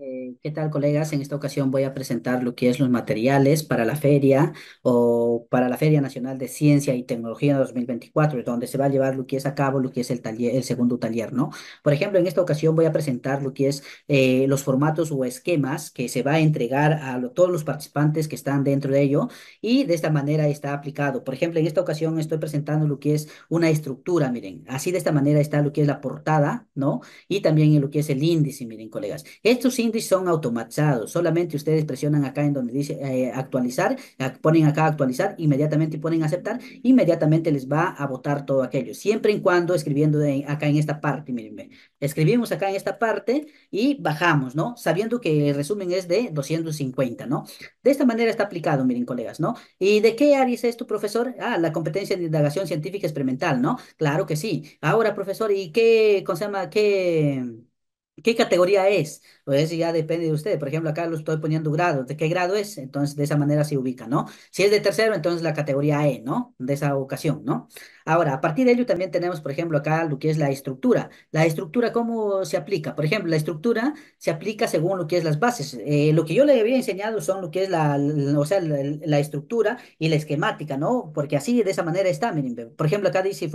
Eh, ¿Qué tal, colegas? En esta ocasión voy a presentar lo que es los materiales para la feria o para la Feria Nacional de Ciencia y Tecnología 2024, donde se va a llevar lo que es a cabo lo que es el, el segundo taller, ¿no? Por ejemplo, en esta ocasión voy a presentar lo que es eh, los formatos o esquemas que se va a entregar a todos los participantes que están dentro de ello y de esta manera está aplicado. Por ejemplo, en esta ocasión estoy presentando lo que es una estructura, miren, así de esta manera está lo que es la portada, ¿no? Y también lo que es el índice, miren, colegas. Esto sí son automatizados. Solamente ustedes presionan acá en donde dice eh, actualizar, ponen acá actualizar, inmediatamente ponen aceptar, inmediatamente les va a votar todo aquello. Siempre y cuando escribiendo acá en esta parte, miren, escribimos acá en esta parte y bajamos, ¿no? Sabiendo que el resumen es de 250, ¿no? De esta manera está aplicado, miren, colegas, ¿no? ¿Y de qué área es tu profesor? Ah, la competencia de indagación científica experimental, ¿no? Claro que sí. Ahora, profesor, ¿y qué, cómo se llama, qué... ¿Qué categoría es? Pues eso ya depende de usted. Por ejemplo, acá lo estoy poniendo grado. ¿De qué grado es? Entonces, de esa manera se ubica, ¿no? Si es de tercero, entonces la categoría E, ¿no? De esa ocasión, ¿no? Ahora, a partir de ello también tenemos, por ejemplo, acá lo que es la estructura. La estructura, ¿cómo se aplica? Por ejemplo, la estructura se aplica según lo que es las bases. Eh, lo que yo le había enseñado son lo que es la, o sea, la, estructura y la esquemática, ¿no? Porque así, de esa manera está, miren. Por ejemplo, acá dice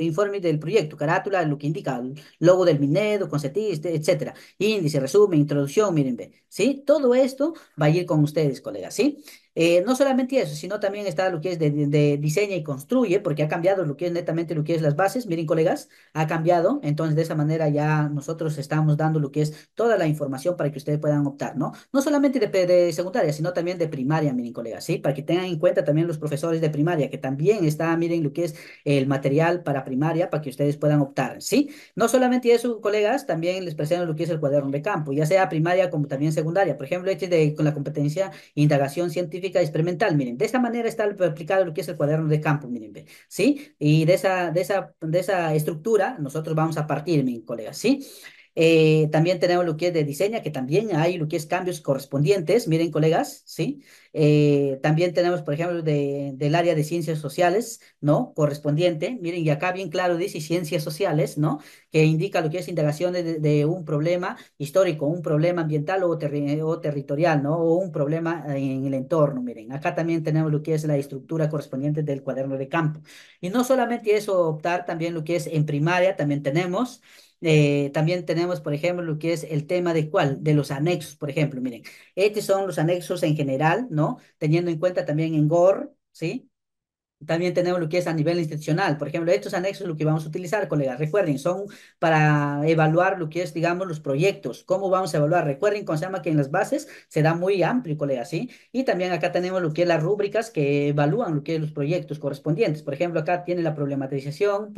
informe del proyecto, carátula, lo que indica, logo del minedo, conceptista, etc etcétera. Índice, resumen, introducción, miren, ¿sí? Todo esto va a ir con ustedes, colegas, ¿sí? Eh, no solamente eso, sino también está lo que es de, de, diseña y construye, porque ha cambiado lo que es netamente lo que es las bases. Miren, colegas, ha cambiado. Entonces, de esa manera ya nosotros estamos dando lo que es toda la información para que ustedes puedan optar, ¿no? No solamente de, secundaria, sino también de primaria, miren, colegas, ¿sí? Para que tengan en cuenta también los profesores de primaria, que también está, miren, lo que es el material para primaria, para que ustedes puedan optar, ¿sí? No solamente eso, colegas, también les presento lo que es el cuaderno de campo, ya sea primaria como también secundaria. Por ejemplo, este de, con la competencia indagación científica experimental, miren, de esta manera está aplicado lo que es el cuaderno de campo, miren, ¿sí? Y de esa, de esa, de esa estructura nosotros vamos a partir, mi colega, ¿sí? Eh, también tenemos lo que es de diseño, que también hay lo que es cambios correspondientes. Miren, colegas, ¿sí? Eh, también tenemos, por ejemplo, de, del área de ciencias sociales, ¿no? Correspondiente. Miren, y acá bien claro dice ciencias sociales, ¿no? Que indica lo que es integración de, un problema histórico, un problema ambiental o, o territorial, ¿no? O un problema en el entorno. Miren, acá también tenemos lo que es la estructura correspondiente del cuaderno de campo. Y no solamente eso, optar también lo que es en primaria, también tenemos. Eh, también tenemos, por ejemplo, lo que es el tema de cuál, de los anexos, por ejemplo, miren, estos son los anexos en general, ¿no? Teniendo en cuenta también en GOR, ¿sí? También tenemos lo que es a nivel institucional. Por ejemplo, estos anexos lo que vamos a utilizar, colegas, recuerden, son para evaluar lo que es, digamos, los proyectos. ¿Cómo vamos a evaluar? Recuerden, con llama que en las bases será muy amplio, colegas, ¿sí? Y también acá tenemos lo que es las rúbricas que evalúan lo que es los proyectos correspondientes. Por ejemplo, acá tiene la problematización,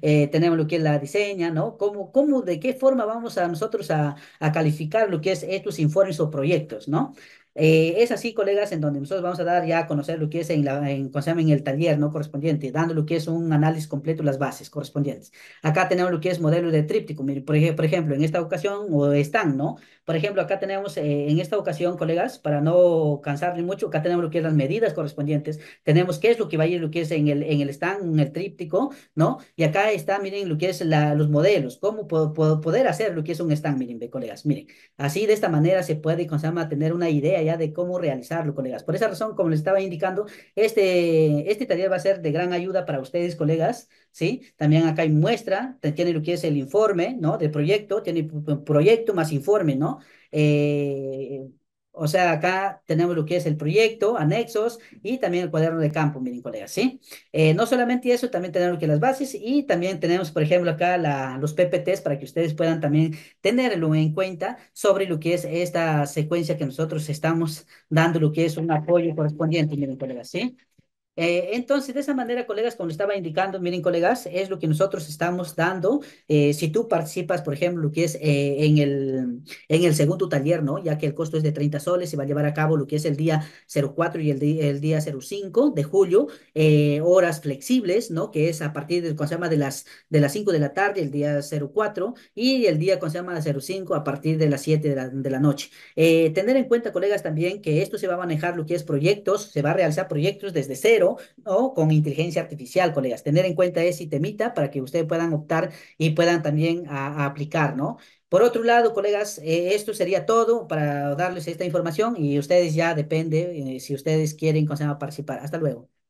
eh, tenemos lo que es la diseña, ¿no? ¿Cómo, cómo de qué forma vamos a nosotros a, a calificar lo que es estos informes o proyectos, ¿no? Eh, es así, colegas, en donde nosotros vamos a dar ya a conocer lo que es en, la, en, en el taller ¿no? correspondiente, dando lo que es un análisis completo las bases correspondientes. Acá tenemos lo que es modelo de tríptico, por, por ejemplo, en esta ocasión, o están, ¿no? Por ejemplo, acá tenemos, eh, en esta ocasión, colegas, para no cansarle mucho, acá tenemos lo que es las medidas correspondientes, tenemos qué es lo que va a ir, lo que es en el, en el stand, en el tríptico, ¿no? Y acá está, miren, lo que es los modelos, cómo puedo poder hacer lo que es un stand, miren, colegas, miren. Así, de esta manera se puede, con tener una idea de cómo realizarlo, colegas. Por esa razón, como les estaba indicando, este, este taller va a ser de gran ayuda para ustedes, colegas, ¿sí? También acá hay muestra, tiene lo que es el informe, ¿no? Del proyecto, tiene proyecto más informe, ¿no? Eh, o sea, acá tenemos lo que es el proyecto, anexos y también el cuaderno de campo, miren colegas, ¿sí? Eh, no solamente eso, también tenemos que las bases y también tenemos, por ejemplo, acá la, los PPTs para que ustedes puedan también tenerlo en cuenta sobre lo que es esta secuencia que nosotros estamos dando, lo que es un apoyo correspondiente, miren colegas, ¿sí? Eh, entonces, de esa manera, colegas, como les estaba indicando, miren, colegas, es lo que nosotros estamos dando. Eh, si tú participas, por ejemplo, lo que es eh, en, el, en el segundo taller, ¿no? Ya que el costo es de 30 soles, se va a llevar a cabo lo que es el día 04 y el, el día 05 de julio, horas flexibles, ¿no? Que es a partir del, se llama? De las, de las 5 de la tarde, el día 04, y el día, ¿cómo se llama? 05 a partir de las 7 de la, de la noche. tener en cuenta, colegas, también que esto se va a manejar lo que es proyectos, se va a realizar proyectos desde cero o ¿no? con inteligencia artificial, colegas. Tener en cuenta ese temita para que ustedes puedan optar y puedan también aplicar, ¿no? Por otro lado, colegas, eh, esto sería todo para darles esta información y ustedes ya depende eh, si ustedes quieren, a participar. Hasta luego.